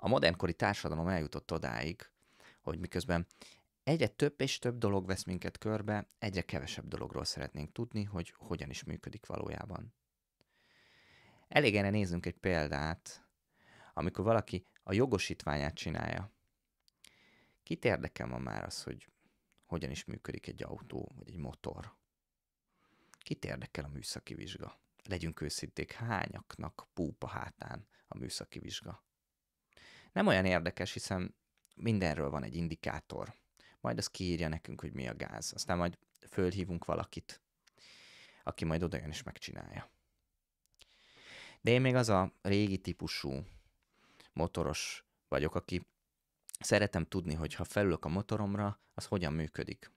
a modernkori társadalom eljutott odáig, hogy miközben egyre több és több dolog vesz minket körbe, egyre kevesebb dologról szeretnénk tudni, hogy hogyan is működik valójában. Elég erre nézzünk egy példát, amikor valaki a jogosítványát csinálja. Kit érdekel ma már az, hogy hogyan is működik egy autó vagy egy motor? Kit érdekel a műszaki vizsga? Legyünk őszinték, hányaknak púpa hátán a műszaki vizsga? nem olyan érdekes, hiszen mindenről van egy indikátor. Majd az kiírja nekünk, hogy mi a gáz. Aztán majd fölhívunk valakit, aki majd odajön és megcsinálja. De én még az a régi típusú motoros vagyok, aki szeretem tudni, hogy ha felülök a motoromra, az hogyan működik.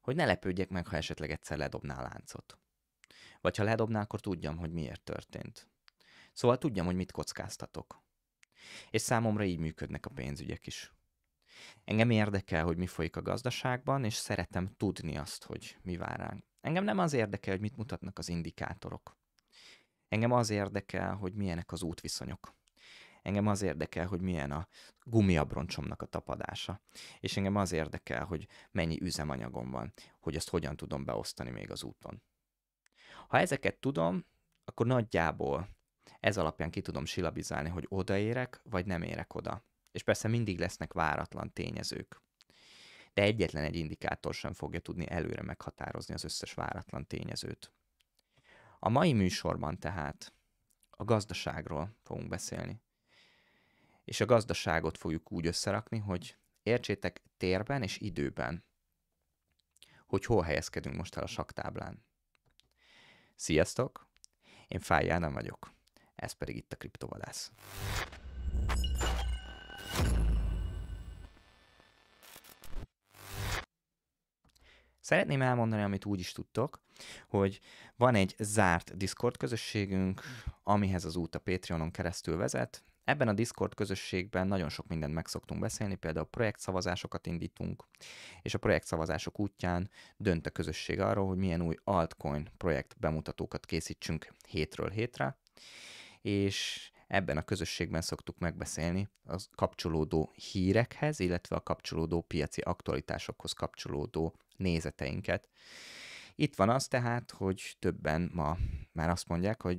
Hogy ne lepődjek meg, ha esetleg egyszer ledobná a láncot. Vagy ha ledobná, akkor tudjam, hogy miért történt. Szóval tudjam, hogy mit kockáztatok. És számomra így működnek a pénzügyek is. Engem érdekel, hogy mi folyik a gazdaságban, és szeretem tudni azt, hogy mi vár ránk. Engem nem az érdekel, hogy mit mutatnak az indikátorok. Engem az érdekel, hogy milyenek az útviszonyok. Engem az érdekel, hogy milyen a gumiabroncsomnak a tapadása. És engem az érdekel, hogy mennyi üzemanyagom van, hogy azt hogyan tudom beosztani még az úton. Ha ezeket tudom, akkor nagyjából ez alapján ki tudom silabizálni, hogy odaérek, vagy nem érek oda. És persze mindig lesznek váratlan tényezők. De egyetlen egy indikátor sem fogja tudni előre meghatározni az összes váratlan tényezőt. A mai műsorban tehát a gazdaságról fogunk beszélni. És a gazdaságot fogjuk úgy összerakni, hogy értsétek térben és időben, hogy hol helyezkedünk most el a saktáblán. Sziasztok! Én Fáj Ádám vagyok ez pedig itt a kriptovadász. Szeretném elmondani, amit úgy is tudtok, hogy van egy zárt Discord közösségünk, amihez az út a Patreonon keresztül vezet. Ebben a Discord közösségben nagyon sok mindent meg szoktunk beszélni, például projektszavazásokat indítunk, és a projektszavazások útján dönt a közösség arról, hogy milyen új altcoin projekt bemutatókat készítsünk hétről hétre és ebben a közösségben szoktuk megbeszélni a kapcsolódó hírekhez, illetve a kapcsolódó piaci aktualitásokhoz kapcsolódó nézeteinket. Itt van az tehát, hogy többen ma már azt mondják, hogy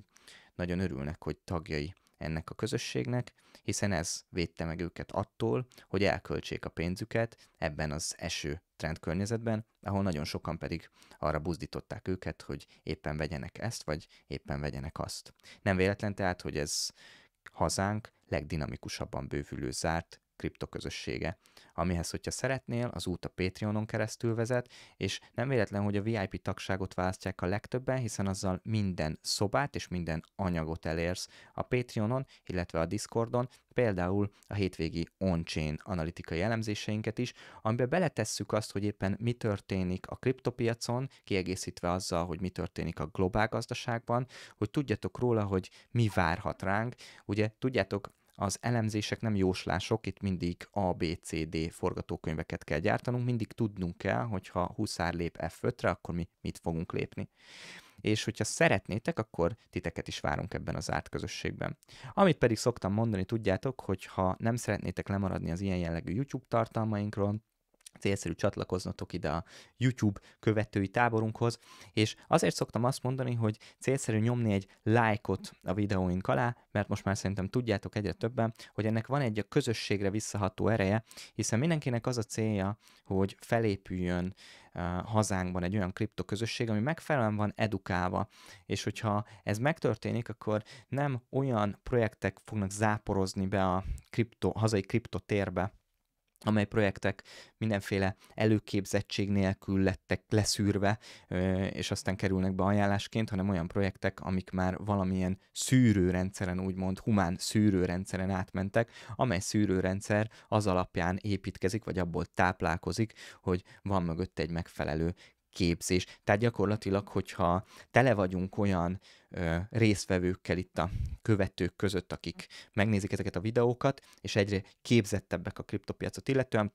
nagyon örülnek, hogy tagjai ennek a közösségnek, hiszen ez védte meg őket attól, hogy elköltsék a pénzüket ebben az eső trendkörnyezetben, ahol nagyon sokan pedig arra buzdították őket, hogy éppen vegyenek ezt, vagy éppen vegyenek azt. Nem véletlen tehát, hogy ez hazánk legdinamikusabban bővülő zárt kriptoközössége, amihez, hogyha szeretnél, az út a Patreonon keresztül vezet, és nem véletlen, hogy a VIP tagságot választják a legtöbben, hiszen azzal minden szobát és minden anyagot elérsz a Patreonon, illetve a Discordon, például a hétvégi on-chain analitikai elemzéseinket is, amiben beletesszük azt, hogy éppen mi történik a kriptopiacon, kiegészítve azzal, hogy mi történik a globál gazdaságban, hogy tudjatok róla, hogy mi várhat ránk. Ugye tudjátok, az elemzések nem jóslások, itt mindig A, B, C, D forgatókönyveket kell gyártanunk, mindig tudnunk kell, hogyha Huszár lép F5-re, akkor mi mit fogunk lépni. És hogyha szeretnétek, akkor titeket is várunk ebben az árt közösségben. Amit pedig szoktam mondani, tudjátok, hogy ha nem szeretnétek lemaradni az ilyen jellegű YouTube tartalmainkról, célszerű csatlakoznotok ide a YouTube követői táborunkhoz, és azért szoktam azt mondani, hogy célszerű nyomni egy lájkot a videóink alá, mert most már szerintem tudjátok egyre többen, hogy ennek van egy a közösségre visszaható ereje, hiszen mindenkinek az a célja, hogy felépüljön hazánkban egy olyan kriptoközösség, ami megfelelően van edukálva, és hogyha ez megtörténik, akkor nem olyan projektek fognak záporozni be a kripto, hazai kriptotérbe, amely projektek mindenféle előképzettség nélkül lettek leszűrve, és aztán kerülnek be ajánlásként, hanem olyan projektek, amik már valamilyen szűrőrendszeren, úgymond humán szűrőrendszeren átmentek, amely szűrőrendszer az alapján építkezik, vagy abból táplálkozik, hogy van mögött egy megfelelő képzés. Tehát gyakorlatilag, hogyha tele vagyunk olyan ö, résztvevőkkel itt a követők között, akik megnézik ezeket a videókat, és egyre képzettebbek a kriptopiacot illetően,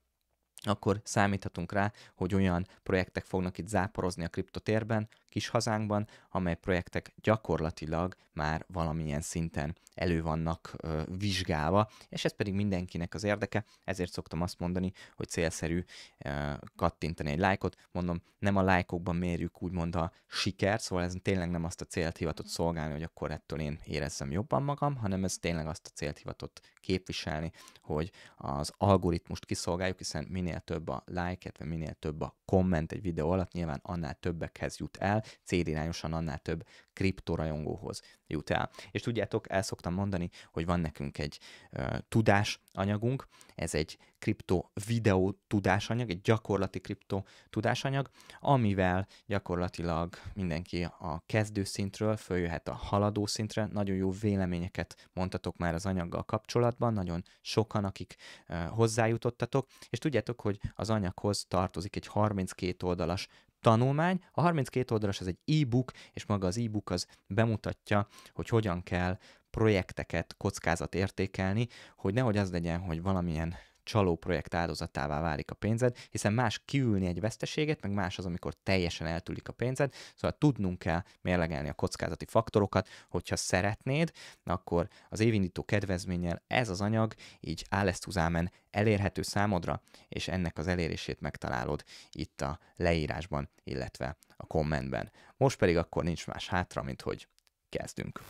akkor számíthatunk rá, hogy olyan projektek fognak itt záporozni a kriptotérben, kis hazánkban, amely projektek gyakorlatilag már valamilyen szinten elő vannak ö, vizsgálva, és ez pedig mindenkinek az érdeke, ezért szoktam azt mondani, hogy célszerű ö, kattintani egy lájkot, mondom, nem a lájkokban mérjük úgymond a sikert, szóval ez tényleg nem azt a célt hivatott szolgálni, hogy akkor ettől én érezzem jobban magam, hanem ez tényleg azt a célt hivatott képviselni, hogy az algoritmust kiszolgáljuk, hiszen minél több a like, illetve minél több a komment egy videó alatt, nyilván annál többekhez jut el, célirányosan annál több kriptorajongóhoz jut el. És tudjátok, el szoktam mondani, hogy van nekünk egy ö, tudás anyagunk, ez egy kripto videó tudásanyag, egy gyakorlati kripto tudásanyag, amivel gyakorlatilag mindenki a kezdő szintről följöhet a haladó szintre. Nagyon jó véleményeket mondtatok már az anyaggal kapcsolatban, nagyon sokan, akik ö, hozzájutottatok, és tudjátok, hogy az anyaghoz tartozik egy 32 oldalas tanulmány, a 32 oldalas az egy e-book, és maga az e-book az bemutatja, hogy hogyan kell projekteket kockázat értékelni, hogy nehogy az legyen, hogy valamilyen csaló projekt áldozatává válik a pénzed, hiszen más kiülni egy veszteséget, meg más az, amikor teljesen eltűlik a pénzed, szóval tudnunk kell mérlegelni a kockázati faktorokat, hogyha szeretnéd, akkor az évindító kedvezménnyel ez az anyag így Alestuzámen elérhető számodra, és ennek az elérését megtalálod itt a leírásban, illetve a kommentben. Most pedig akkor nincs más hátra, mint hogy kezdünk.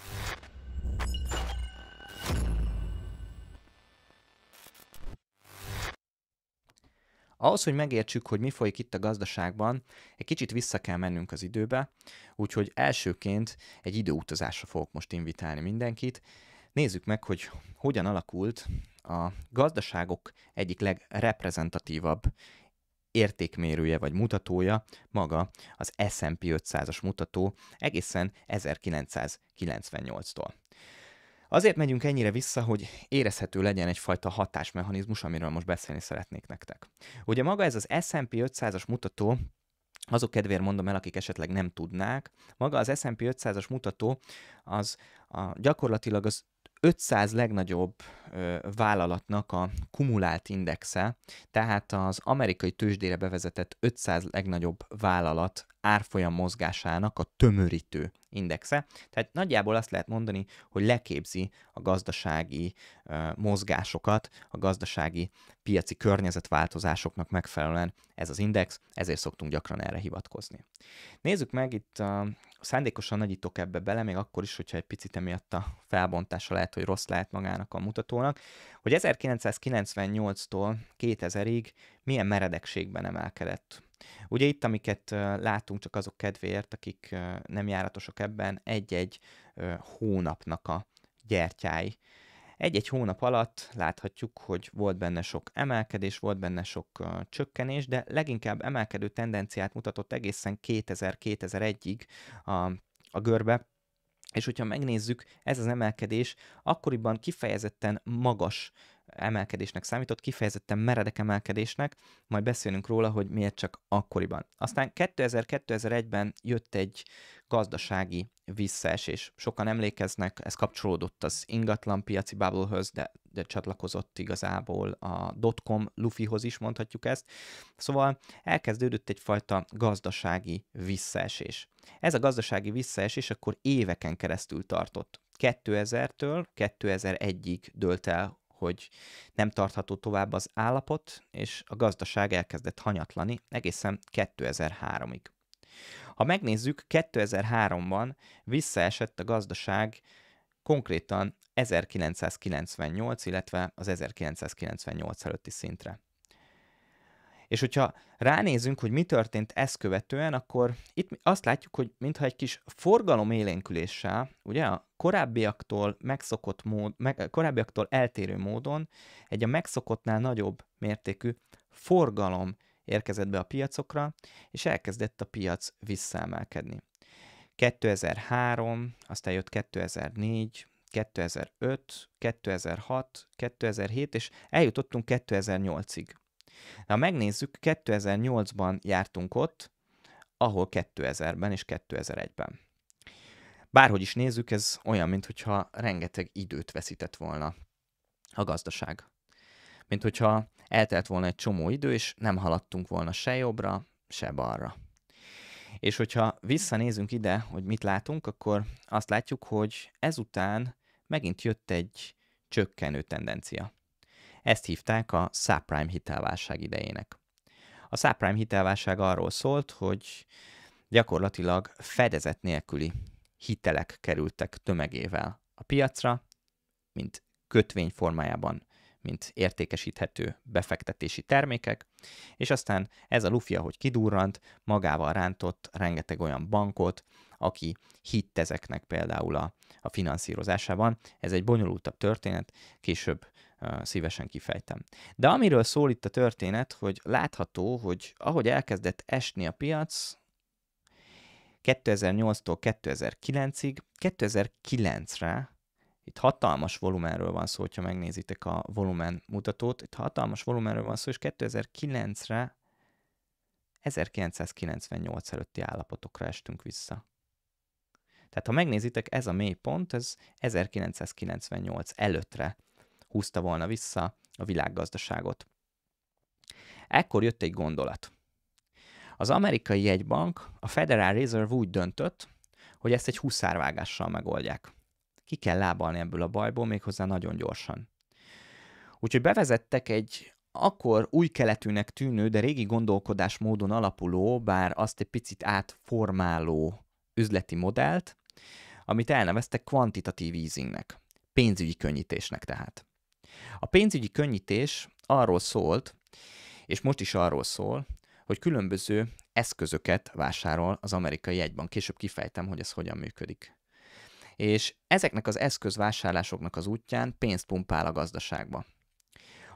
Ahhoz, hogy megértsük, hogy mi folyik itt a gazdaságban, egy kicsit vissza kell mennünk az időbe, úgyhogy elsőként egy időutazásra fogok most invitálni mindenkit. Nézzük meg, hogy hogyan alakult a gazdaságok egyik legreprezentatívabb értékmérője vagy mutatója maga az S&P 500-as mutató egészen 1998-tól. Azért megyünk ennyire vissza, hogy érezhető legyen egyfajta hatásmechanizmus, amiről most beszélni szeretnék nektek. Ugye maga ez az S&P 500-as mutató, azok kedvéért mondom el, akik esetleg nem tudnák, maga az S&P 500-as mutató az a, gyakorlatilag az 500 legnagyobb ö, vállalatnak a kumulált indexe, tehát az amerikai tőzsdére bevezetett 500 legnagyobb vállalat árfolyam mozgásának a tömörítő indexe. Tehát nagyjából azt lehet mondani, hogy leképzi a gazdasági ö, mozgásokat, a gazdasági piaci környezetváltozásoknak megfelelően ez az index, ezért szoktunk gyakran erre hivatkozni. Nézzük meg itt a szándékosan nagyítok ebbe bele, még akkor is, hogyha egy picit emiatt a felbontása lehet, hogy rossz lehet magának a mutatónak, hogy 1998-tól 2000-ig milyen meredekségben emelkedett. Ugye itt, amiket látunk, csak azok kedvéért, akik nem járatosak ebben, egy-egy hónapnak a gyertyái egy-egy hónap alatt láthatjuk, hogy volt benne sok emelkedés, volt benne sok uh, csökkenés, de leginkább emelkedő tendenciát mutatott egészen 2000-2001-ig a, a görbe, és hogyha megnézzük, ez az emelkedés akkoriban kifejezetten magas emelkedésnek számított, kifejezetten meredek emelkedésnek, majd beszélünk róla, hogy miért csak akkoriban. Aztán 2000-2001-ben jött egy gazdasági visszaesés. Sokan emlékeznek, ez kapcsolódott az ingatlan piaci bubblehöz, de, de csatlakozott igazából a dotcom lufihoz is mondhatjuk ezt. Szóval elkezdődött egyfajta gazdasági visszaesés. Ez a gazdasági visszaesés akkor éveken keresztül tartott. 2000-től 2001-ig dölt el, hogy nem tartható tovább az állapot, és a gazdaság elkezdett hanyatlani egészen 2003-ig. Ha megnézzük, 2003-ban visszaesett a gazdaság konkrétan 1998, illetve az 1998 előtti szintre. És hogyha ránézünk, hogy mi történt ezt követően, akkor itt azt látjuk, hogy mintha egy kis forgalom élénküléssel, ugye a korábbiaktól, megszokott mód, meg, korábbiaktól eltérő módon egy a megszokottnál nagyobb mértékű forgalom érkezett be a piacokra, és elkezdett a piac visszaemelkedni. 2003, aztán jött 2004, 2005, 2006, 2007, és eljutottunk 2008-ig. Na megnézzük, 2008-ban jártunk ott, ahol 2000-ben és 2001-ben. Bárhogy is nézzük, ez olyan, mintha rengeteg időt veszített volna a gazdaság mint hogyha eltelt volna egy csomó idő, és nem haladtunk volna se jobbra, se balra. És hogyha visszanézünk ide, hogy mit látunk, akkor azt látjuk, hogy ezután megint jött egy csökkenő tendencia. Ezt hívták a subprime hitelválság idejének. A subprime hitelválság arról szólt, hogy gyakorlatilag fedezet nélküli hitelek kerültek tömegével a piacra, mint kötvény formájában mint értékesíthető befektetési termékek, és aztán ez a lufia, hogy kidurrant, magával rántott rengeteg olyan bankot, aki hitt ezeknek például a, a finanszírozásában. Ez egy bonyolultabb történet, később uh, szívesen kifejtem. De amiről szól itt a történet, hogy látható, hogy ahogy elkezdett esni a piac, 2008-tól 2009-ig, 2009-re itt hatalmas volumenről van szó, hogyha megnézitek a volumen mutatót. Itt hatalmas volumenről van szó, és 2009-re 1998 előtti állapotokra estünk vissza. Tehát ha megnézitek, ez a pont, ez 1998 előttre húzta volna vissza a világgazdaságot. Ekkor jött egy gondolat. Az amerikai jegybank, a Federal Reserve úgy döntött, hogy ezt egy huszárvágással megoldják ki kell lábalni ebből a bajból, méghozzá nagyon gyorsan. Úgyhogy bevezettek egy akkor új keletűnek tűnő, de régi gondolkodásmódon alapuló, bár azt egy picit átformáló üzleti modellt, amit elneveztek kvantitatív easingnek, pénzügyi könnyítésnek tehát. A pénzügyi könnyítés arról szólt, és most is arról szól, hogy különböző eszközöket vásárol az amerikai jegybank. Később kifejtem, hogy ez hogyan működik és ezeknek az eszközvásárlásoknak az útján pénzt pumpál a gazdaságba.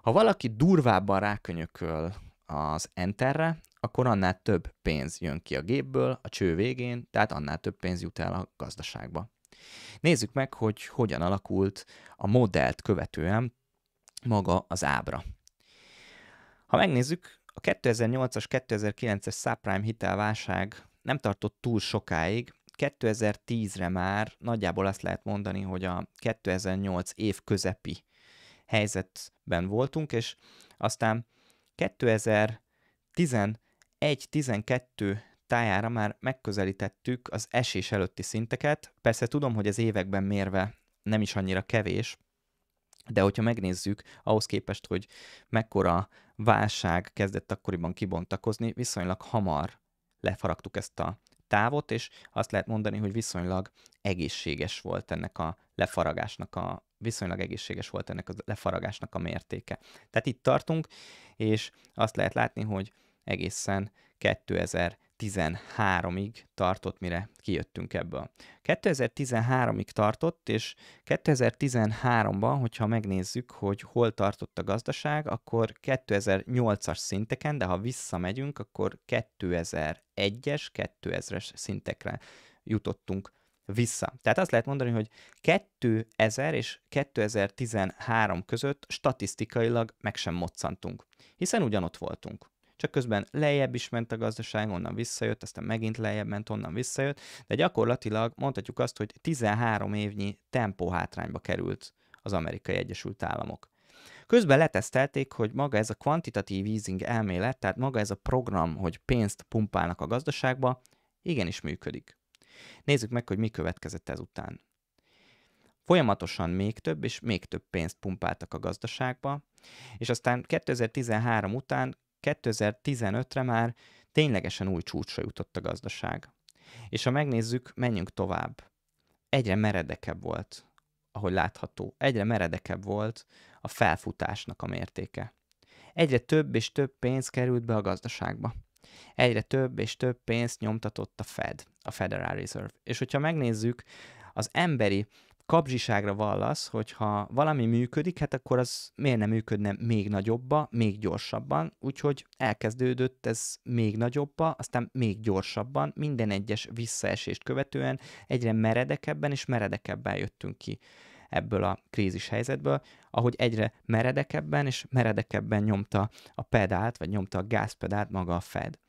Ha valaki durvábban rákönyököl az enterre, akkor annál több pénz jön ki a gépből, a cső végén, tehát annál több pénz jut el a gazdaságba. Nézzük meg, hogy hogyan alakult a modellt követően maga az ábra. Ha megnézzük, a 2008-as, 2009-es subprime hitelválság nem tartott túl sokáig, 2010-re már nagyjából azt lehet mondani, hogy a 2008 év közepi helyzetben voltunk, és aztán 2011-12 tájára már megközelítettük az esés előtti szinteket. Persze tudom, hogy az években mérve nem is annyira kevés, de hogyha megnézzük, ahhoz képest, hogy mekkora válság kezdett akkoriban kibontakozni, viszonylag hamar lefaragtuk ezt a távot, és azt lehet mondani, hogy viszonylag egészséges volt ennek a lefaragásnak a viszonylag egészséges volt ennek a lefaragásnak a mértéke. Tehát itt tartunk, és azt lehet látni, hogy egészen 2000 2013-ig tartott, mire kijöttünk ebből. 2013-ig tartott, és 2013-ban, hogyha megnézzük, hogy hol tartott a gazdaság, akkor 2008-as szinteken, de ha visszamegyünk, akkor 2001-es, 2000-es szintekre jutottunk vissza. Tehát azt lehet mondani, hogy 2000 és 2013 között statisztikailag meg sem moccantunk, hiszen ugyanott voltunk csak közben lejjebb is ment a gazdaság, onnan visszajött, aztán megint lejjebb ment, onnan visszajött, de gyakorlatilag mondhatjuk azt, hogy 13 évnyi tempó hátrányba került az amerikai Egyesült Államok. Közben letesztelték, hogy maga ez a kvantitatív easing elmélet, tehát maga ez a program, hogy pénzt pumpálnak a gazdaságba, igenis működik. Nézzük meg, hogy mi következett ezután. Folyamatosan még több és még több pénzt pumpáltak a gazdaságba, és aztán 2013 után 2015-re már ténylegesen új csúcsra jutott a gazdaság. És ha megnézzük, menjünk tovább. Egyre meredekebb volt, ahogy látható, egyre meredekebb volt a felfutásnak a mértéke. Egyre több és több pénz került be a gazdaságba. Egyre több és több pénzt nyomtatott a Fed, a Federal Reserve. És hogyha megnézzük, az emberi kapzsiságra vallasz, hogyha valami működik, hát akkor az miért nem működne még nagyobba, még gyorsabban, úgyhogy elkezdődött ez még nagyobba, aztán még gyorsabban, minden egyes visszaesést követően egyre meredekebben és meredekebben jöttünk ki ebből a krízis helyzetből, ahogy egyre meredekebben és meredekebben nyomta a pedált, vagy nyomta a gázpedált maga a Fed.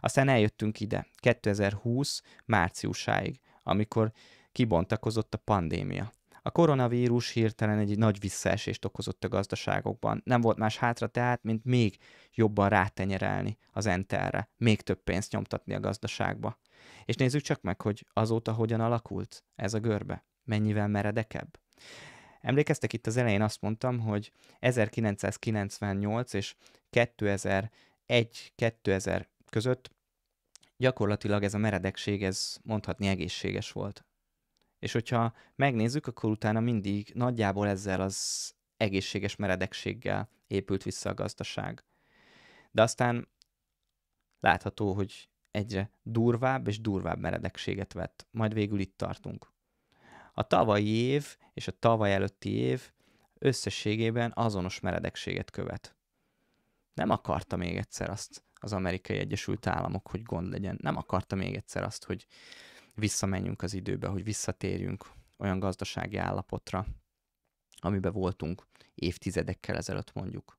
Aztán eljöttünk ide, 2020 márciusáig, amikor kibontakozott a pandémia. A koronavírus hirtelen egy nagy visszaesést okozott a gazdaságokban. Nem volt más hátra tehát, mint még jobban rátenyerelni az enterre, még több pénzt nyomtatni a gazdaságba. És nézzük csak meg, hogy azóta hogyan alakult ez a görbe. Mennyivel meredekebb? Emlékeztek itt az elején azt mondtam, hogy 1998 és 2001-2000 között gyakorlatilag ez a meredekség, ez mondhatni egészséges volt. És hogyha megnézzük, akkor utána mindig nagyjából ezzel az egészséges meredekséggel épült vissza a gazdaság. De aztán látható, hogy egyre durvább és durvább meredekséget vett. Majd végül itt tartunk. A tavalyi év és a tavaly előtti év összességében azonos meredekséget követ. Nem akarta még egyszer azt az amerikai Egyesült Államok, hogy gond legyen. Nem akarta még egyszer azt, hogy visszamenjünk az időbe, hogy visszatérjünk olyan gazdasági állapotra, amiben voltunk évtizedekkel ezelőtt mondjuk.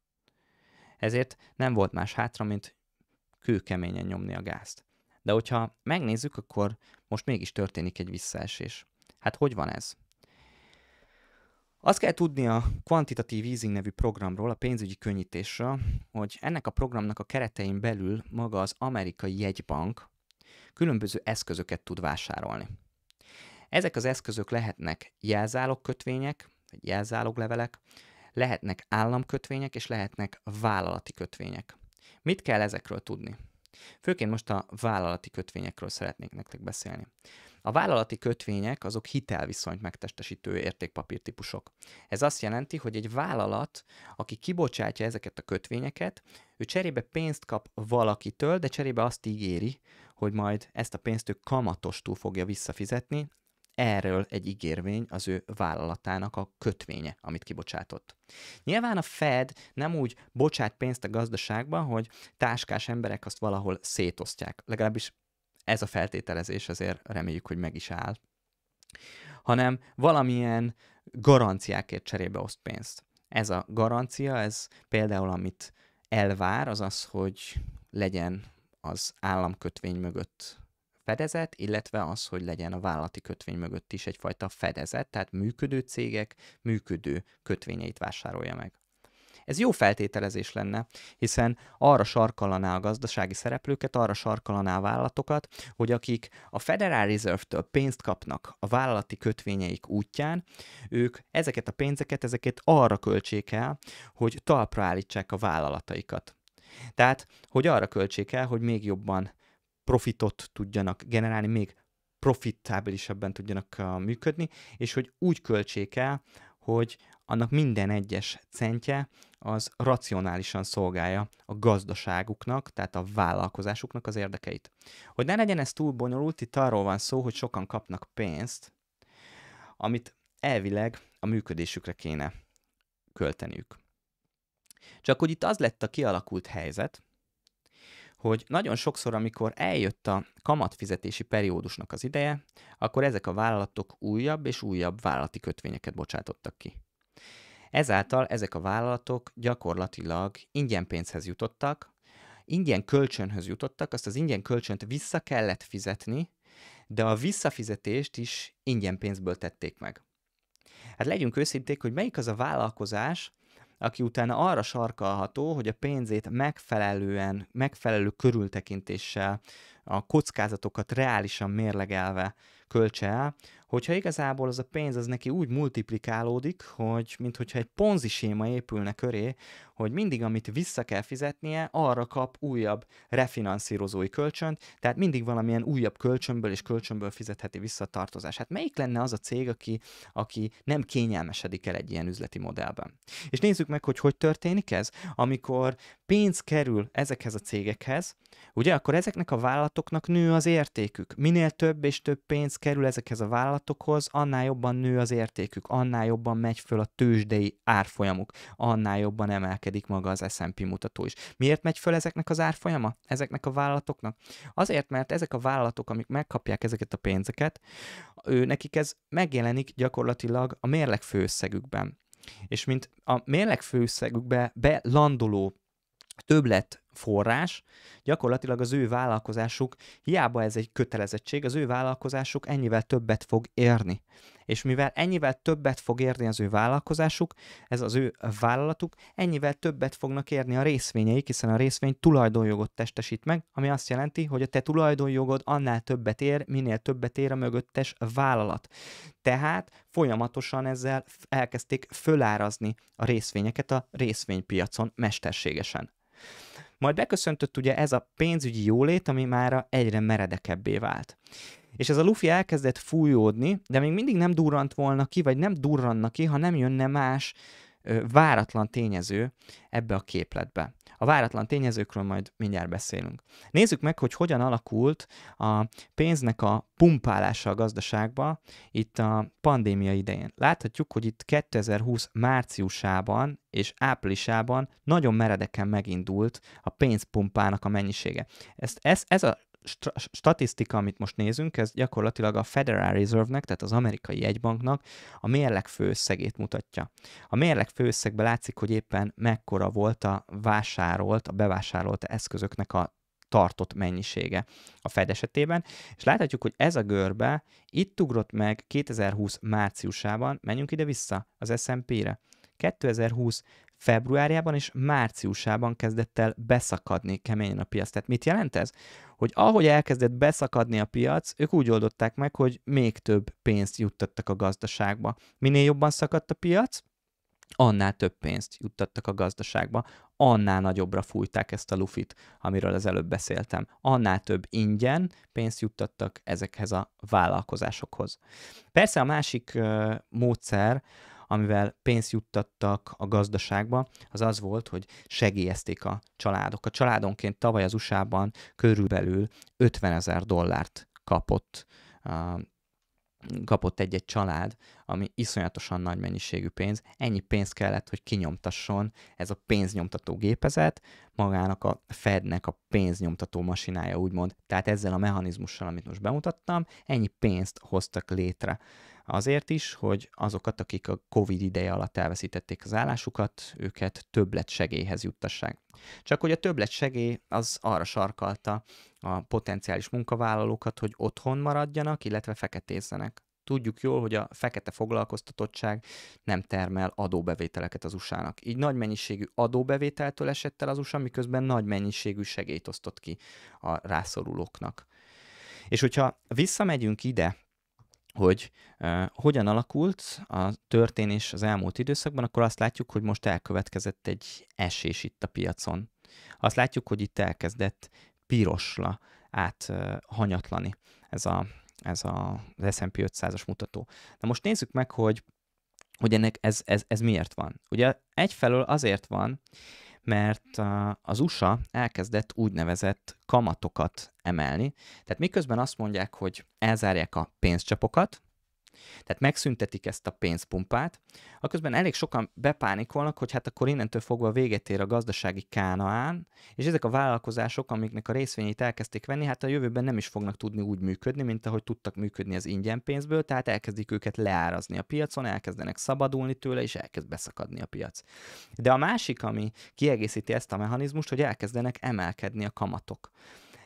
Ezért nem volt más hátra, mint kőkeményen nyomni a gázt. De hogyha megnézzük, akkor most mégis történik egy visszaesés. Hát hogy van ez? Azt kell tudni a kvantitatív easing nevű programról, a pénzügyi könnyítésről, hogy ennek a programnak a keretein belül maga az amerikai jegybank különböző eszközöket tud vásárolni. Ezek az eszközök lehetnek jelzálog kötvények, vagy jelzáloglevelek, lehetnek államkötvények, és lehetnek vállalati kötvények. Mit kell ezekről tudni? Főként most a vállalati kötvényekről szeretnék nektek beszélni. A vállalati kötvények azok hitelviszonyt megtestesítő értékpapírtípusok. Ez azt jelenti, hogy egy vállalat, aki kibocsátja ezeket a kötvényeket, ő cserébe pénzt kap valakitől, de cserébe azt ígéri, hogy majd ezt a pénzt ő túl fogja visszafizetni, erről egy ígérvény az ő vállalatának a kötvénye, amit kibocsátott. Nyilván a Fed nem úgy bocsát pénzt a gazdaságban, hogy táskás emberek azt valahol szétosztják. Legalábbis ez a feltételezés azért reméljük, hogy meg is áll. Hanem valamilyen garanciákért cserébe oszt pénzt. Ez a garancia, ez például amit elvár, az az, hogy legyen az államkötvény mögött fedezet, illetve az, hogy legyen a vállalati kötvény mögött is egyfajta fedezet, tehát működő cégek működő kötvényeit vásárolja meg. Ez jó feltételezés lenne, hiszen arra sarkalaná a gazdasági szereplőket, arra sarkalaná a vállalatokat, hogy akik a Federal Reserve-től pénzt kapnak a vállalati kötvényeik útján, ők ezeket a pénzeket, ezeket arra költsék el, hogy talpra állítsák a vállalataikat. Tehát, hogy arra költsék el, hogy még jobban profitot tudjanak generálni, még profitábilisabban tudjanak uh, működni, és hogy úgy költsék el, hogy annak minden egyes centje az racionálisan szolgálja a gazdaságuknak, tehát a vállalkozásuknak az érdekeit. Hogy ne legyen ez túl bonyolult, itt arról van szó, hogy sokan kapnak pénzt, amit elvileg a működésükre kéne költeniük. Csak hogy itt az lett a kialakult helyzet, hogy nagyon sokszor, amikor eljött a kamatfizetési periódusnak az ideje, akkor ezek a vállalatok újabb és újabb vállalati kötvényeket bocsátottak ki. Ezáltal ezek a vállalatok gyakorlatilag ingyen pénzhez jutottak, ingyen kölcsönhöz jutottak, azt az ingyen kölcsönt vissza kellett fizetni, de a visszafizetést is ingyen pénzből tették meg. Hát legyünk őszinték, hogy melyik az a vállalkozás, aki utána arra sarkalható, hogy a pénzét megfelelően, megfelelő körültekintéssel, a kockázatokat reálisan mérlegelve költse el, hogyha igazából az a pénz az neki úgy multiplikálódik, hogy mintha egy ponzi séma épülne köré, hogy mindig, amit vissza kell fizetnie, arra kap újabb refinanszírozói kölcsönt, tehát mindig valamilyen újabb kölcsönből és kölcsönből fizetheti vissza a hát Melyik lenne az a cég, aki, aki nem kényelmesedik el egy ilyen üzleti modellben? És nézzük meg, hogy hogy történik ez, amikor pénz kerül ezekhez a cégekhez, ugye, akkor ezeknek a vállalatoknak nő az értékük. Minél több és több pénz kerül ezekhez a vállalatokhoz, vállalatokhoz, annál jobban nő az értékük, annál jobban megy föl a tőzsdei árfolyamuk, annál jobban emelkedik maga az S&P mutató is. Miért megy föl ezeknek az árfolyama? Ezeknek a vállalatoknak? Azért, mert ezek a vállalatok, amik megkapják ezeket a pénzeket, ő, nekik ez megjelenik gyakorlatilag a mérleg főszegükben. És mint a mérleg főszegükbe belandoló többlet forrás, gyakorlatilag az ő vállalkozásuk, hiába ez egy kötelezettség, az ő vállalkozásuk ennyivel többet fog érni. És mivel ennyivel többet fog érni az ő vállalkozásuk, ez az ő vállalatuk, ennyivel többet fognak érni a részvényeik, hiszen a részvény tulajdonjogot testesít meg, ami azt jelenti, hogy a te tulajdonjogod annál többet ér, minél többet ér a mögöttes vállalat. Tehát folyamatosan ezzel elkezdték fölárazni a részvényeket a részvénypiacon mesterségesen. Majd beköszöntött ugye ez a pénzügyi jólét, ami már egyre meredekebbé vált. És ez a Luffy elkezdett fújódni, de még mindig nem durrant volna ki, vagy nem durranna ki, ha nem jönne más váratlan tényező ebbe a képletbe. A váratlan tényezőkről majd mindjárt beszélünk. Nézzük meg, hogy hogyan alakult a pénznek a pumpálása a gazdaságba itt a pandémia idején. Láthatjuk, hogy itt 2020 márciusában és áprilisában nagyon meredeken megindult a pénzpumpának a mennyisége. Ezt, ez, ez a statisztika, amit most nézünk, ez gyakorlatilag a Federal Reserve-nek, tehát az amerikai jegybanknak a mérleg főösszegét mutatja. A mérleg főösszegben látszik, hogy éppen mekkora volt a vásárolt, a bevásárolt eszközöknek a tartott mennyisége a Fed esetében, és láthatjuk, hogy ez a görbe itt ugrott meg 2020 márciusában, menjünk ide-vissza az S&P-re, 2020 februárjában és márciusában kezdett el beszakadni keményen a piac. Tehát mit jelent ez? hogy ahogy elkezdett beszakadni a piac, ők úgy oldották meg, hogy még több pénzt juttattak a gazdaságba. Minél jobban szakadt a piac, annál több pénzt juttattak a gazdaságba, annál nagyobbra fújták ezt a lufit, amiről az előbb beszéltem. Annál több ingyen pénzt juttattak ezekhez a vállalkozásokhoz. Persze a másik uh, módszer, amivel pénzt juttattak a gazdaságba, az az volt, hogy segélyezték a családok. A családonként tavaly az USA-ban körülbelül 50 ezer dollárt kapott kapott egy-egy család, ami iszonyatosan nagy mennyiségű pénz. Ennyi pénz kellett, hogy kinyomtasson ez a pénznyomtató gépezet, magának a Fednek a pénznyomtató masinája, úgymond. Tehát ezzel a mechanizmussal, amit most bemutattam, ennyi pénzt hoztak létre Azért is, hogy azokat, akik a COVID ideje alatt elveszítették az állásukat, őket többlet segélyhez juttassák. Csak hogy a többlet segély az arra sarkalta a potenciális munkavállalókat, hogy otthon maradjanak, illetve feketézzenek. Tudjuk jól, hogy a fekete foglalkoztatottság nem termel adóbevételeket az USA-nak. Így nagy mennyiségű adóbevételtől esett el az USA, miközben nagy mennyiségű segélyt osztott ki a rászorulóknak. És hogyha visszamegyünk ide, hogy uh, hogyan alakult a történés az elmúlt időszakban, akkor azt látjuk, hogy most elkövetkezett egy esés itt a piacon. Azt látjuk, hogy itt elkezdett pirosla áthanyatlani uh, ez, a, ez a, az S&P 500-as mutató. Na most nézzük meg, hogy hogy ennek ez, ez, ez miért van. Ugye egyfelől azért van, mert az USA elkezdett úgynevezett kamatokat emelni. Tehát miközben azt mondják, hogy elzárják a pénzcsapokat, tehát megszüntetik ezt a pénzpumpát, aközben elég sokan bepánikolnak, hogy hát akkor innentől fogva véget ér a gazdasági kánaán, és ezek a vállalkozások, amiknek a részvényeit elkezdték venni, hát a jövőben nem is fognak tudni úgy működni, mint ahogy tudtak működni az ingyen pénzből, tehát elkezdik őket leárazni a piacon, elkezdenek szabadulni tőle, és elkezd beszakadni a piac. De a másik, ami kiegészíti ezt a mechanizmust, hogy elkezdenek emelkedni a kamatok.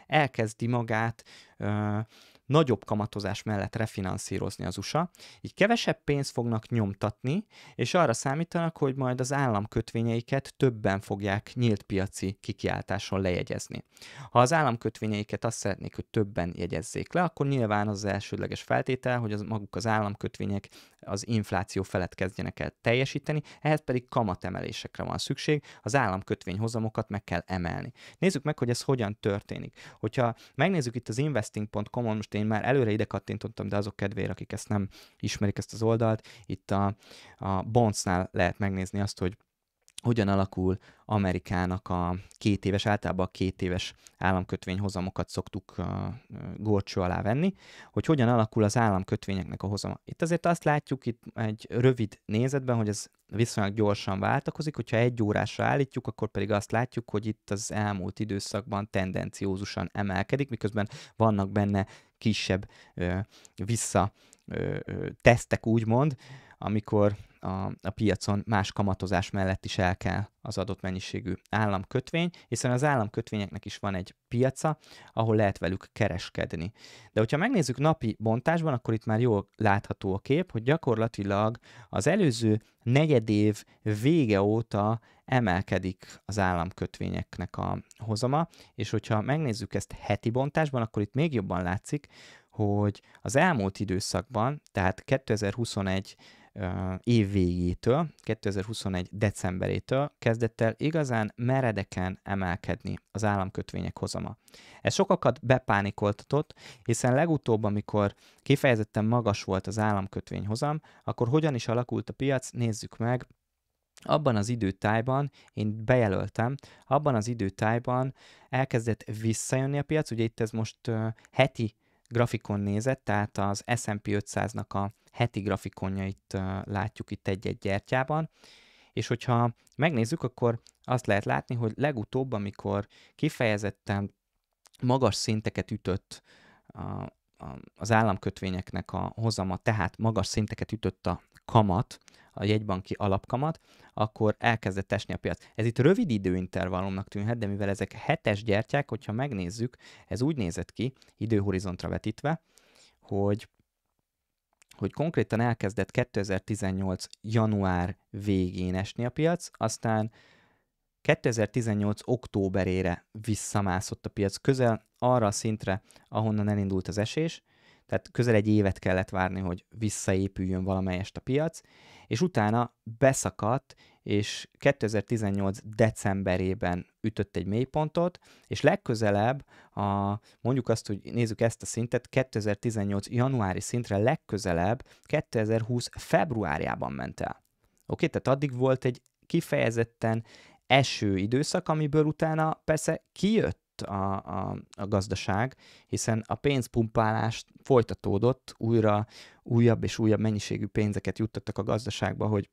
Elkezdi magát uh, nagyobb kamatozás mellett refinanszírozni az USA, így kevesebb pénzt fognak nyomtatni, és arra számítanak, hogy majd az államkötvényeiket többen fogják nyílt piaci kikiáltáson lejegyezni. Ha az államkötvényeiket azt szeretnék, hogy többen jegyezzék le, akkor nyilván az elsődleges feltétel, hogy az maguk az államkötvények az infláció felett kezdjenek el teljesíteni, ehhez pedig kamatemelésekre van szükség, az államkötvényhozamokat meg kell emelni. Nézzük meg, hogy ez hogyan történik. Hogyha megnézzük itt az investing.com-on, most én már előre ide kattintottam, de azok kedvére, akik ezt nem ismerik ezt az oldalt, itt a, a bondsnál lehet megnézni azt, hogy hogyan alakul Amerikának a két éves, általában a két éves államkötvény szoktuk uh, górcső alá venni, hogy hogyan alakul az államkötvényeknek a hozama. Itt azért azt látjuk itt egy rövid nézetben, hogy ez viszonylag gyorsan váltakozik, hogyha egy órásra állítjuk, akkor pedig azt látjuk, hogy itt az elmúlt időszakban tendenciózusan emelkedik, miközben vannak benne kisebb uh, vissza uh, tesztek, úgymond, amikor a, a piacon más kamatozás mellett is el kell az adott mennyiségű államkötvény, hiszen az államkötvényeknek is van egy piaca, ahol lehet velük kereskedni. De hogyha megnézzük napi bontásban, akkor itt már jól látható a kép, hogy gyakorlatilag az előző negyed év vége óta emelkedik az államkötvényeknek a hozama, és hogyha megnézzük ezt heti bontásban, akkor itt még jobban látszik, hogy az elmúlt időszakban, tehát 2021 évvégétől, 2021. decemberétől kezdett el igazán meredeken emelkedni az államkötvények hozama. Ez sokakat bepánikoltatott, hiszen legutóbb, amikor kifejezetten magas volt az államkötvény hozam, akkor hogyan is alakult a piac, nézzük meg, abban az időtájban, én bejelöltem, abban az időtájban elkezdett visszajönni a piac, ugye itt ez most heti grafikon nézett, tehát az S&P 500-nak a heti grafikonjait látjuk itt egy-egy gyertyában, és hogyha megnézzük, akkor azt lehet látni, hogy legutóbb, amikor kifejezetten magas szinteket ütött az államkötvényeknek a hozama, tehát magas szinteket ütött a kamat, a jegybanki alapkamat, akkor elkezdett esni a piac. Ez itt rövid időintervallumnak tűnhet, de mivel ezek hetes gyertyák, hogyha megnézzük, ez úgy nézett ki, időhorizontra vetítve, hogy hogy konkrétan elkezdett 2018. január végén esni a piac, aztán 2018 októberére visszamászott a piac közel arra a szintre, ahonnan elindult az esés, tehát közel egy évet kellett várni, hogy visszaépüljön valamelyest a piac, és utána beszakadt, és 2018 decemberében ütött egy mélypontot, és legközelebb, a, mondjuk azt, hogy nézzük ezt a szintet, 2018 januári szintre legközelebb 2020 februárjában ment el. Oké, tehát addig volt egy kifejezetten eső időszak, amiből utána persze kijött a, a, a gazdaság, hiszen a pénzpumpálás folytatódott, újra újabb és újabb mennyiségű pénzeket juttattak a gazdaságba, hogy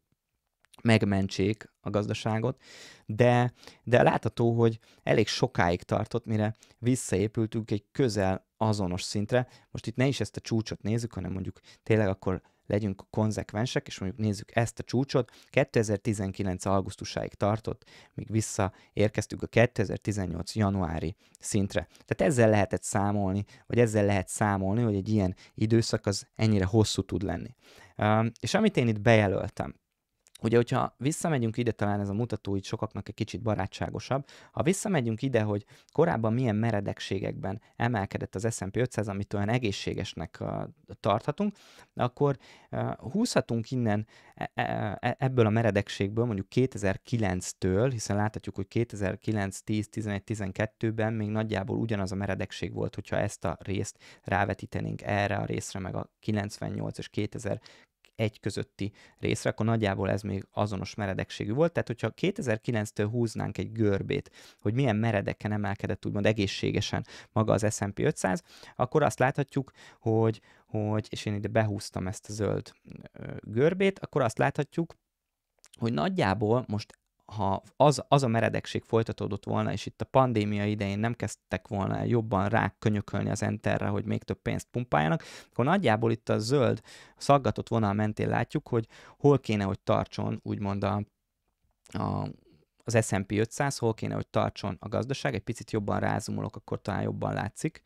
megmentsék a gazdaságot, de, de látható, hogy elég sokáig tartott, mire visszaépültünk egy közel azonos szintre. Most itt ne is ezt a csúcsot nézzük, hanem mondjuk tényleg akkor legyünk konzekvensek, és mondjuk nézzük ezt a csúcsot, 2019. augusztusáig tartott, míg visszaérkeztük a 2018. januári szintre. Tehát ezzel lehetett számolni, vagy ezzel lehet számolni, hogy egy ilyen időszak az ennyire hosszú tud lenni. És amit én itt bejelöltem, Ugye, hogyha visszamegyünk ide, talán ez a mutató így sokaknak egy kicsit barátságosabb. Ha visszamegyünk ide, hogy korábban milyen meredekségekben emelkedett az S&P 500, amit olyan egészségesnek uh, tarthatunk, akkor uh, húzhatunk innen e, e- e- ebből a meredekségből mondjuk 2009-től, hiszen láthatjuk, hogy 2009, 10, 11, 12-ben még nagyjából ugyanaz a meredekség volt, hogyha ezt a részt rávetítenénk erre a részre, meg a 98 és 2000 egy közötti részre, akkor nagyjából ez még azonos meredekségű volt. Tehát, hogyha 2009-től húznánk egy görbét, hogy milyen meredeken emelkedett úgymond egészségesen maga az S&P 500, akkor azt láthatjuk, hogy, hogy és én ide behúztam ezt a zöld görbét, akkor azt láthatjuk, hogy nagyjából most ha az, az a meredekség folytatódott volna, és itt a pandémia idején nem kezdtek volna jobban rákönyökölni az enterre, hogy még több pénzt pumpáljanak, akkor nagyjából itt a zöld szaggatott vonal mentén látjuk, hogy hol kéne, hogy tartson úgymond a, a az S&P 500, hol kéne, hogy tartson a gazdaság, egy picit jobban rázumolok, akkor talán jobban látszik.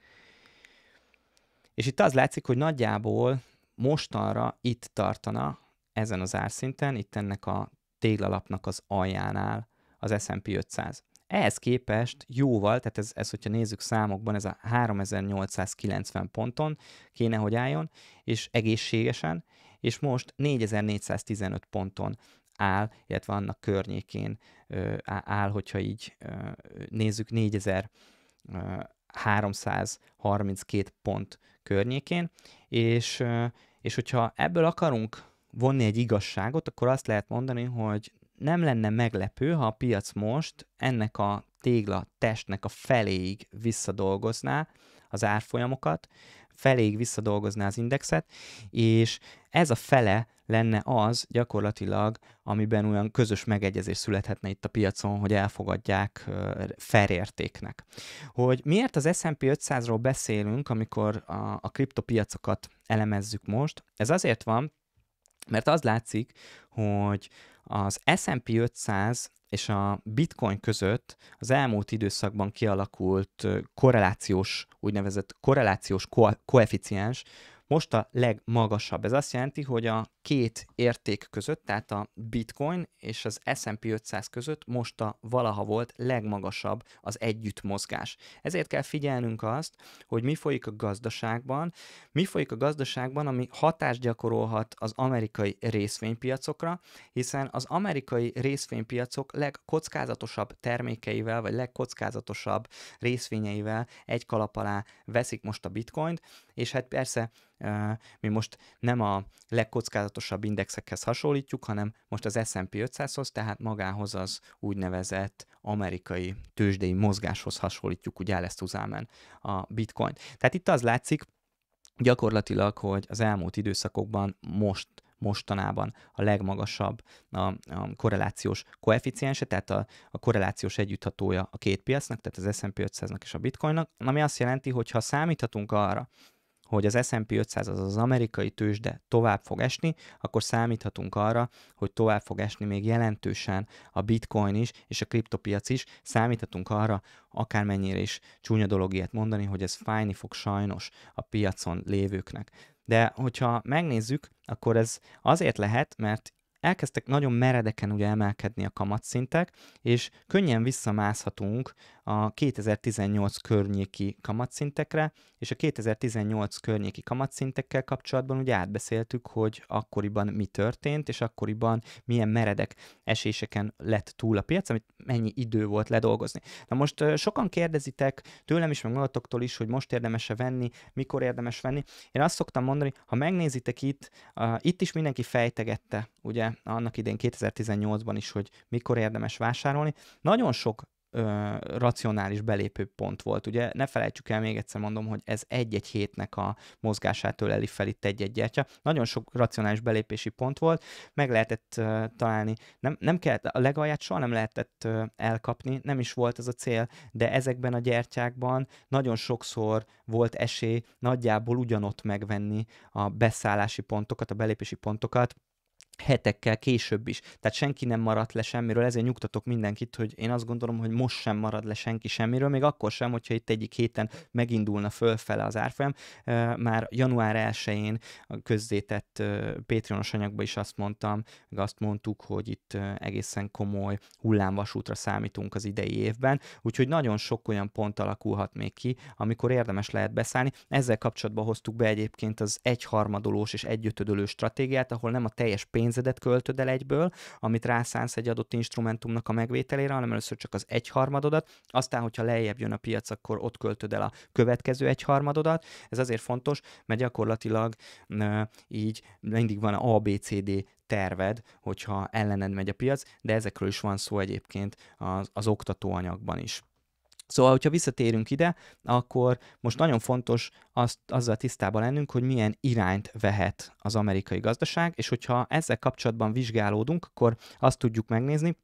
És itt az látszik, hogy nagyjából mostanra itt tartana ezen az árszinten, itt ennek a téglalapnak az aljánál az S&P 500. Ehhez képest jóval, tehát ez, ez, hogyha nézzük számokban, ez a 3890 ponton kéne, hogy álljon, és egészségesen, és most 4415 ponton áll, illetve annak környékén ö, áll, hogyha így ö, nézzük 4332 pont környékén, és, ö, és hogyha ebből akarunk vonni egy igazságot, akkor azt lehet mondani, hogy nem lenne meglepő, ha a piac most ennek a tégla testnek a feléig visszadolgozná az árfolyamokat, feléig visszadolgozná az indexet, és ez a fele lenne az gyakorlatilag, amiben olyan közös megegyezés születhetne itt a piacon, hogy elfogadják felértéknek. Hogy miért az S&P 500-ról beszélünk, amikor a, a kriptopiacokat elemezzük most? Ez azért van, mert az látszik, hogy az S&P 500 és a bitcoin között az elmúlt időszakban kialakult korrelációs, úgynevezett korrelációs ko- koeficiens most a legmagasabb. Ez azt jelenti, hogy a két érték között, tehát a bitcoin és az S&P 500 között most a valaha volt legmagasabb az együttmozgás. Ezért kell figyelnünk azt, hogy mi folyik a gazdaságban, mi folyik a gazdaságban, ami hatást gyakorolhat az amerikai részvénypiacokra, hiszen az amerikai részvénypiacok legkockázatosabb termékeivel, vagy legkockázatosabb részvényeivel egy kalap alá veszik most a bitcoint, és hát persze mi most nem a legkockázatosabb kockázatosabb indexekhez hasonlítjuk, hanem most az S&P 500-hoz, tehát magához az úgynevezett amerikai tőzsdei mozgáshoz hasonlítjuk, ugye állesztuzámen a bitcoin. Tehát itt az látszik, gyakorlatilag, hogy az elmúlt időszakokban most mostanában a legmagasabb a, a korrelációs koeficiense, tehát a, a korrelációs együtthatója a két piacnak, tehát az S&P 500-nak és a bitcoinnak, ami azt jelenti, hogy ha számíthatunk arra, hogy az S&P 500, az az amerikai tőzsde tovább fog esni, akkor számíthatunk arra, hogy tovább fog esni még jelentősen a bitcoin is, és a kriptopiac is. Számíthatunk arra, akármennyire is csúnya dolog ilyet mondani, hogy ez fájni fog sajnos a piacon lévőknek. De hogyha megnézzük, akkor ez azért lehet, mert elkezdtek nagyon meredeken ugye emelkedni a kamatszintek, és könnyen visszamászhatunk a 2018 környéki kamatszintekre, és a 2018 környéki kamatszintekkel kapcsolatban ugye átbeszéltük, hogy akkoriban mi történt, és akkoriban milyen meredek eséseken lett túl a piac, amit mennyi idő volt ledolgozni. Na most sokan kérdezitek tőlem is, meg magatoktól is, hogy most érdemes-e venni, mikor érdemes venni. Én azt szoktam mondani, ha megnézitek itt, itt is mindenki fejtegette ugye annak idén 2018-ban is, hogy mikor érdemes vásárolni. Nagyon sok ö, racionális pont volt. Ugye ne felejtsük el, még egyszer mondom, hogy ez egy-egy hétnek a mozgásától eli fel itt egy-egy gyertya. Nagyon sok racionális belépési pont volt, meg lehetett ö, találni. Nem, nem kellett, a legalját soha nem lehetett ö, elkapni, nem is volt ez a cél, de ezekben a gyertyákban nagyon sokszor volt esély nagyjából ugyanott megvenni a beszállási pontokat, a belépési pontokat, hetekkel később is. Tehát senki nem maradt le semmiről, ezért nyugtatok mindenkit, hogy én azt gondolom, hogy most sem marad le senki semmiről, még akkor sem, hogyha itt egyik héten megindulna fölfele az árfolyam. Már január 1-én közzétett Patreonos anyagban is azt mondtam, meg azt mondtuk, hogy itt egészen komoly hullámvasútra számítunk az idei évben, úgyhogy nagyon sok olyan pont alakulhat még ki, amikor érdemes lehet beszállni. Ezzel kapcsolatban hoztuk be egyébként az egyharmadolós és egyötödölő stratégiát, ahol nem a teljes pénz pénzedet költöd el egyből, amit rászánsz egy adott instrumentumnak a megvételére, hanem először csak az egyharmadodat, aztán, hogyha lejjebb jön a piac, akkor ott költöd el a következő egyharmadodat. Ez azért fontos, mert gyakorlatilag így mindig van a ABCD terved, hogyha ellened megy a piac, de ezekről is van szó egyébként az, az oktatóanyagban is. Szóval, hogyha visszatérünk ide, akkor most nagyon fontos azt, azzal tisztában lennünk, hogy milyen irányt vehet az amerikai gazdaság, és hogyha ezzel kapcsolatban vizsgálódunk, akkor azt tudjuk megnézni,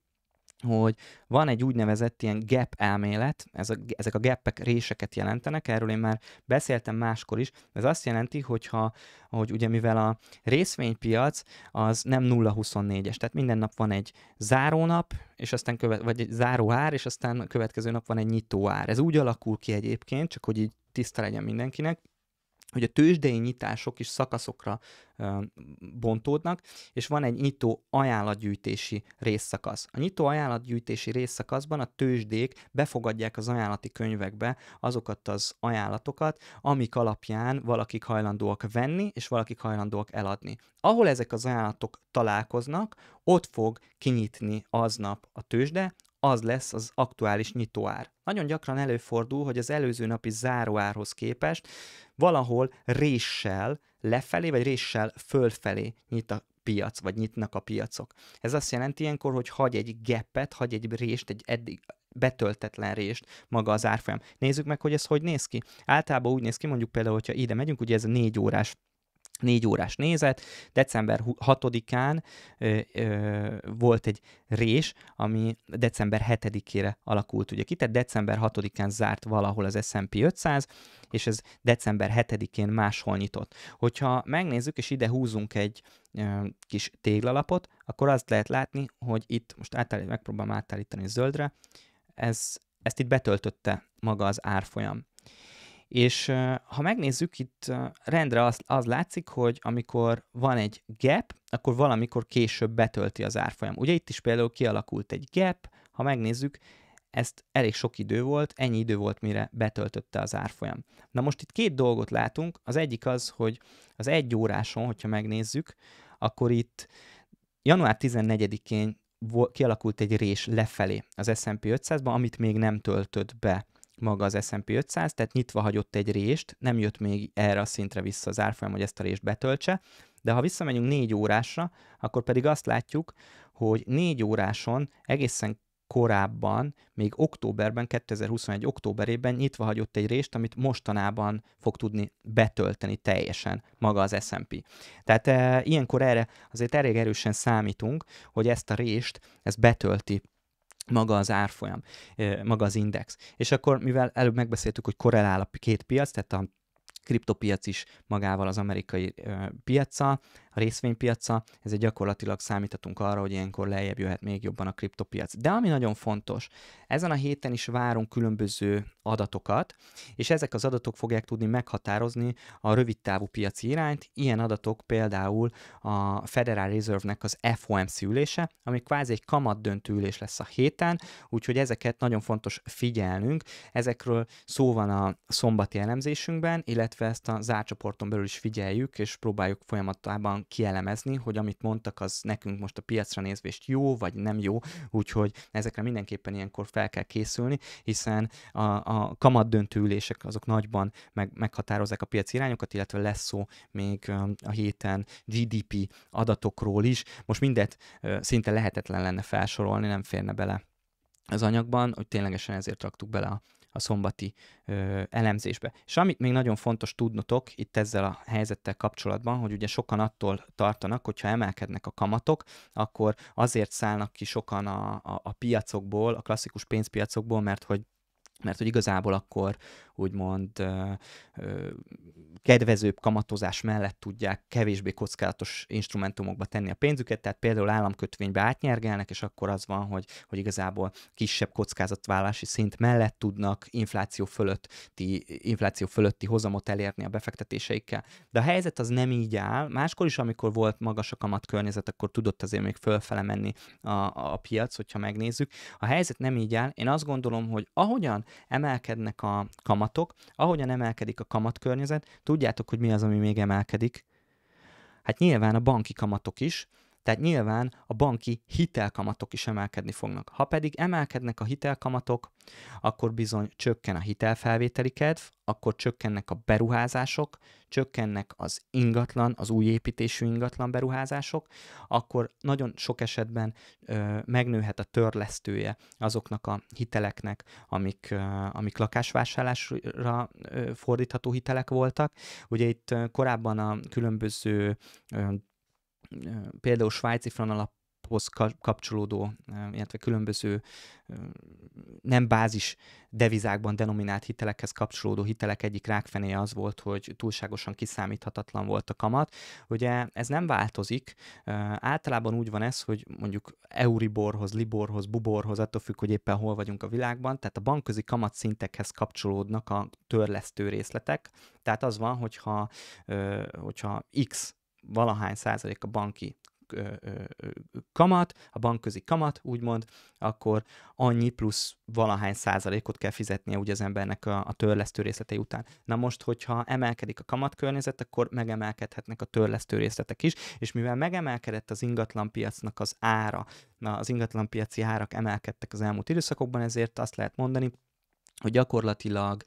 hogy van egy úgynevezett ilyen gap elmélet, ez a, ezek a gapek réseket jelentenek, erről én már beszéltem máskor is, ez azt jelenti, hogyha, hogy ugye mivel a részvénypiac az nem 0-24-es, tehát minden nap van egy zárónap, és aztán követ, vagy egy záróár, és aztán a következő nap van egy nyitóár. Ez úgy alakul ki egyébként, csak hogy így tiszta legyen mindenkinek, hogy a tőzsdei nyitások is szakaszokra ö, bontódnak, és van egy nyitó ajánlatgyűjtési részszakasz. A nyitó ajánlatgyűjtési részszakaszban a tőzsdék befogadják az ajánlati könyvekbe azokat az ajánlatokat, amik alapján valakik hajlandóak venni, és valakik hajlandóak eladni. Ahol ezek az ajánlatok találkoznak, ott fog kinyitni aznap a tőzsde, az lesz az aktuális nyitóár. Nagyon gyakran előfordul, hogy az előző napi záróárhoz képest valahol réssel lefelé, vagy réssel fölfelé nyit a piac, vagy nyitnak a piacok. Ez azt jelenti ilyenkor, hogy hagy egy geppet, hagy egy rést, egy eddig betöltetlen rést maga az árfolyam. Nézzük meg, hogy ez hogy néz ki. Általában úgy néz ki, mondjuk például, hogyha ide megyünk, ugye ez a négy órás négy órás nézet. December 6-án ö, ö, volt egy rés, ami december 7-ére alakult ugye ki, tehát december 6-án zárt valahol az S&P 500, és ez december 7-én máshol nyitott. Hogyha megnézzük, és ide húzunk egy ö, kis téglalapot, akkor azt lehet látni, hogy itt, most átáll, megpróbálom átállítani zöldre, ez, ezt itt betöltötte maga az árfolyam. És ha megnézzük, itt rendre az, az látszik, hogy amikor van egy gap, akkor valamikor később betölti az árfolyam. Ugye itt is például kialakult egy gap, ha megnézzük, ezt elég sok idő volt, ennyi idő volt, mire betöltötte az árfolyam. Na most itt két dolgot látunk, az egyik az, hogy az egy óráson, hogyha megnézzük, akkor itt január 14-én kialakult egy rés lefelé az S&P 500-ban, amit még nem töltött be maga az S&P 500, tehát nyitva hagyott egy rést, nem jött még erre a szintre vissza az árfolyam, hogy ezt a rést betöltse, de ha visszamegyünk négy órásra, akkor pedig azt látjuk, hogy négy óráson egészen korábban, még októberben, 2021. októberében nyitva hagyott egy rést, amit mostanában fog tudni betölteni teljesen maga az S&P. Tehát e, ilyenkor erre azért elég erősen számítunk, hogy ezt a rést, ez betölti maga az árfolyam, maga az index. És akkor, mivel előbb megbeszéltük, hogy korrelál a két piac, tehát a kriptopiac is magával az amerikai piaccal, a részvénypiaca, ezért gyakorlatilag számíthatunk arra, hogy ilyenkor lejjebb jöhet még jobban a kriptopiac. De ami nagyon fontos, ezen a héten is várunk különböző adatokat, és ezek az adatok fogják tudni meghatározni a rövidtávú piaci irányt. Ilyen adatok például a Federal Reserve-nek az FOMC ülése, ami kvázi egy kamat döntő ülés lesz a héten, úgyhogy ezeket nagyon fontos figyelnünk. Ezekről szó van a szombati elemzésünkben, illetve ezt a zárcsoporton belül is figyeljük, és próbáljuk folyamatában kielemezni, hogy amit mondtak, az nekünk most a piacra nézvést jó vagy nem jó, úgyhogy ezekre mindenképpen ilyenkor fel kell készülni, hiszen a, a kamat döntő ülések azok nagyban meg, meghatározzák a piaci irányokat, illetve lesz szó még a héten GDP adatokról is. Most mindet szinte lehetetlen lenne felsorolni, nem férne bele az anyagban, hogy ténylegesen ezért raktuk bele a a szombati ö, elemzésbe. És amit még nagyon fontos tudnotok itt ezzel a helyzettel kapcsolatban, hogy ugye sokan attól tartanak, hogyha emelkednek a kamatok, akkor azért szállnak ki sokan a, a, a piacokból, a klasszikus pénzpiacokból, mert hogy mert hogy igazából akkor, úgymond kedvezőbb kamatozás mellett tudják kevésbé kockázatos instrumentumokba tenni a pénzüket, tehát például államkötvénybe átnyergelnek, és akkor az van, hogy, hogy igazából kisebb kockázatvállási szint mellett tudnak infláció fölötti, infláció fölötti hozamot elérni a befektetéseikkel. De a helyzet az nem így áll. Máskor is, amikor volt magas a kamatkörnyezet, akkor tudott azért még fölfele menni a, a piac, hogyha megnézzük. A helyzet nem így áll. Én azt gondolom, hogy ahogyan emelkednek a kamat kamatok, ahogyan emelkedik a kamatkörnyezet, tudjátok, hogy mi az, ami még emelkedik? Hát nyilván a banki kamatok is, tehát nyilván a banki hitelkamatok is emelkedni fognak. Ha pedig emelkednek a hitelkamatok, akkor bizony csökken a hitelfelvételi kedv, akkor csökkennek a beruházások, csökkennek az ingatlan, az új építésű ingatlan beruházások, akkor nagyon sok esetben ö, megnőhet a törlesztője azoknak a hiteleknek, amik, ö, amik lakásvásárlásra ö, fordítható hitelek voltak. Ugye itt ö, korábban a különböző ö, például svájci franalaphoz kapcsolódó, illetve különböző nem bázis devizákban denominált hitelekhez kapcsolódó hitelek egyik rákfenéje az volt, hogy túlságosan kiszámíthatatlan volt a kamat. Ugye ez nem változik. Általában úgy van ez, hogy mondjuk Euriborhoz, Liborhoz, Buborhoz, attól függ, hogy éppen hol vagyunk a világban, tehát a bankközi kamatszintekhez kapcsolódnak a törlesztő részletek. Tehát az van, hogyha, hogyha X valahány százalék a banki kamat, a bankközi kamat, úgymond, akkor annyi plusz valahány százalékot kell fizetnie ugye az embernek a, a törlesztő részletei után. Na most, hogyha emelkedik a kamatkörnyezet, akkor megemelkedhetnek a törlesztő részletek is, és mivel megemelkedett az ingatlanpiacnak az ára, na, az ingatlanpiaci árak emelkedtek az elmúlt időszakokban, ezért azt lehet mondani, hogy gyakorlatilag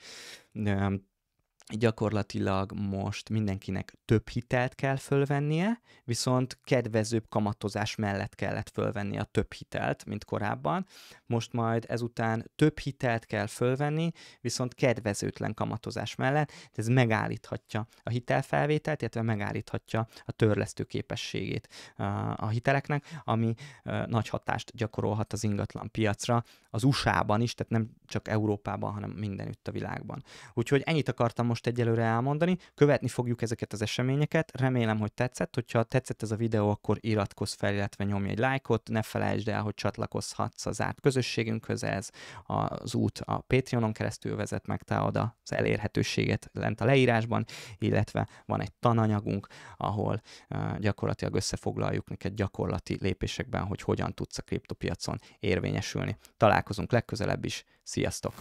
gyakorlatilag most mindenkinek több hitelt kell fölvennie, viszont kedvezőbb kamatozás mellett kellett fölvenni a több hitelt, mint korábban. Most majd ezután több hitelt kell fölvenni, viszont kedvezőtlen kamatozás mellett, ez megállíthatja a hitelfelvételt, illetve megállíthatja a törlesztő képességét a hiteleknek, ami nagy hatást gyakorolhat az ingatlan piacra, az USA-ban is, tehát nem csak Európában, hanem mindenütt a világban. Úgyhogy ennyit akartam most most egyelőre elmondani. Követni fogjuk ezeket az eseményeket. Remélem, hogy tetszett. Hogyha tetszett ez a videó, akkor iratkozz fel, illetve nyomj egy lájkot. Ne felejtsd el, hogy csatlakozhatsz az zárt közösségünkhöz. Ez az út a Patreonon keresztül vezet meg te oda az elérhetőséget lent a leírásban, illetve van egy tananyagunk, ahol gyakorlatilag összefoglaljuk neked gyakorlati lépésekben, hogy hogyan tudsz a kriptopiacon érvényesülni. Találkozunk legközelebb is. Sziasztok!